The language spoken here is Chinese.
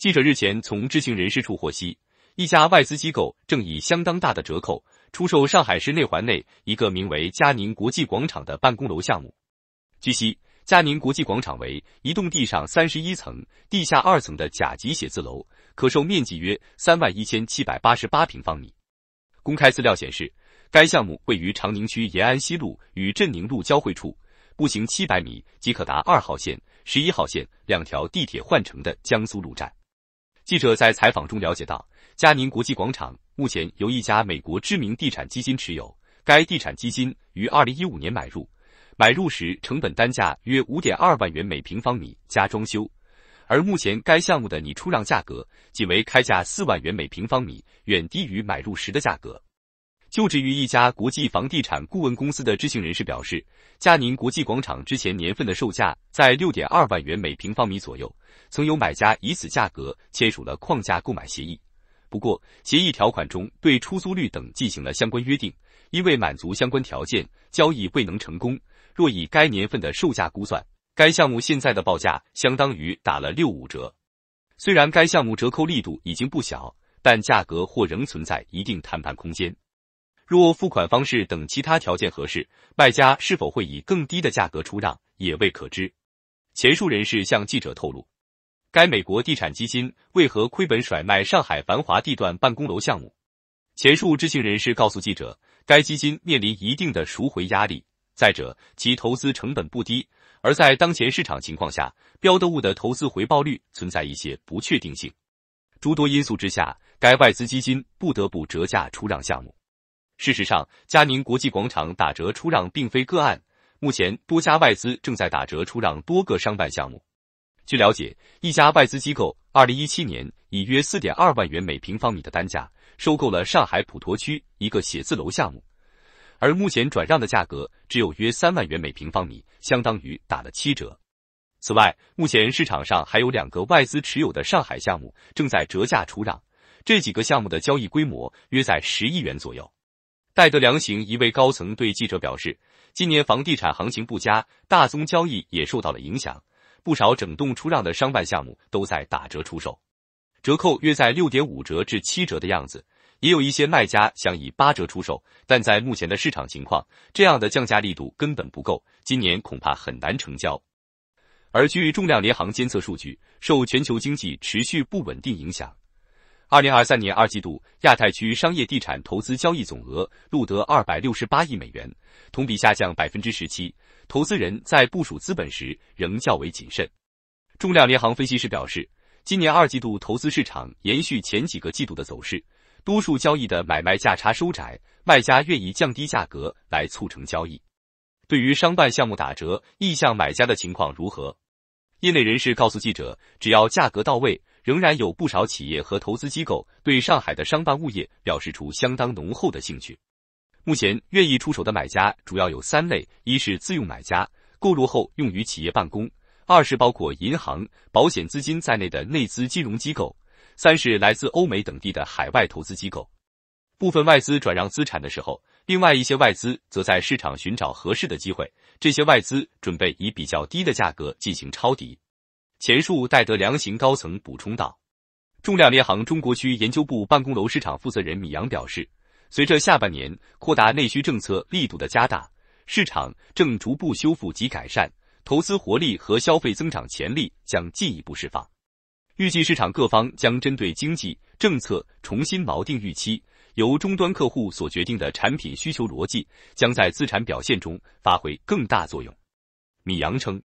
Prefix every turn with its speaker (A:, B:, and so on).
A: 记者日前从知情人士处获悉，一家外资机构正以相当大的折扣出售上海市内环内一个名为“嘉宁国际广场”的办公楼项目。据悉，嘉宁国际广场为一栋地上三十一层、地下二层的甲级写字楼，可售面积约三万一千七百八十八平方米。公开资料显示，该项目位于长宁区延安西路与镇宁路交汇处，步行七百米即可达二号线、十一号线两条地铁换乘的江苏路站。记者在采访中了解到，嘉宁国际广场目前由一家美国知名地产基金持有，该地产基金于二零一五年买入，买入时成本单价约五点二万元每平方米加装修，而目前该项目的拟出让价格仅为开价四万元每平方米，远低于买入时的价格。就职于一家国际房地产顾问公司的知情人士表示，嘉宁国际广场之前年份的售价在六点二万元每平方米左右，曾有买家以此价格签署了框架购买协议。不过，协议条款中对出租率等进行了相关约定，因未满足相关条件，交易未能成功。若以该年份的售价估算，该项目现在的报价相当于打了六五折。虽然该项目折扣力度已经不小，但价格或仍存在一定谈判空间。若付款方式等其他条件合适，卖家是否会以更低的价格出让也未可知。前述人士向记者透露，该美国地产基金为何亏本甩卖上海繁华地段办公楼项目？前述知情人士告诉记者，该基金面临一定的赎回压力，再者其投资成本不低，而在当前市场情况下，标的物的投资回报率存在一些不确定性。诸多因素之下，该外资基金不得不折价出让项目。事实上，嘉宁国际广场打折出让并非个案。目前，多家外资正在打折出让多个商办项目。据了解，一家外资机构2017年以约4.2万元每平方米的单价收购了上海普陀区一个写字楼项目，而目前转让的价格只有约3万元每平方米，相当于打了七折。此外，目前市场上还有两个外资持有的上海项目正在折价出让，这几个项目的交易规模约在十亿元左右。戴德梁行一位高层对记者表示，今年房地产行情不佳，大宗交易也受到了影响。不少整栋出让的商办项目都在打折出售，折扣约在六点五折至七折的样子。也有一些卖家想以八折出售，但在目前的市场情况，这样的降价力度根本不够，今年恐怕很难成交。而据重量联行监测数据，受全球经济持续不稳定影响。二零二三年二季度，亚太区商业地产投资交易总额录得二百六十八亿美元，同比下降百分之十七。投资人在部署资本时仍较为谨慎。重量联行分析师表示，今年二季度投资市场延续前几个季度的走势，多数交易的买卖价差收窄，卖家愿意降低价格来促成交易。对于商办项目打折意向买家的情况如何？业内人士告诉记者，只要价格到位。仍然有不少企业和投资机构对上海的商办物业表示出相当浓厚的兴趣。目前，愿意出手的买家主要有三类：一是自用买家，购入后用于企业办公；二是包括银行、保险资金在内的内资金融机构；三是来自欧美等地的海外投资机构。部分外资转让资产的时候，另外一些外资则在市场寻找合适的机会，这些外资准备以比较低的价格进行抄底。前述戴德梁行高层补充道，重量联行中国区研究部办公楼市场负责人米阳表示，随着下半年扩大内需政策力度的加大，市场正逐步修复及改善，投资活力和消费增长潜力将进一步释放。预计市场各方将针对经济政策重新锚定预期，由终端客户所决定的产品需求逻辑将在资产表现中发挥更大作用。米阳称。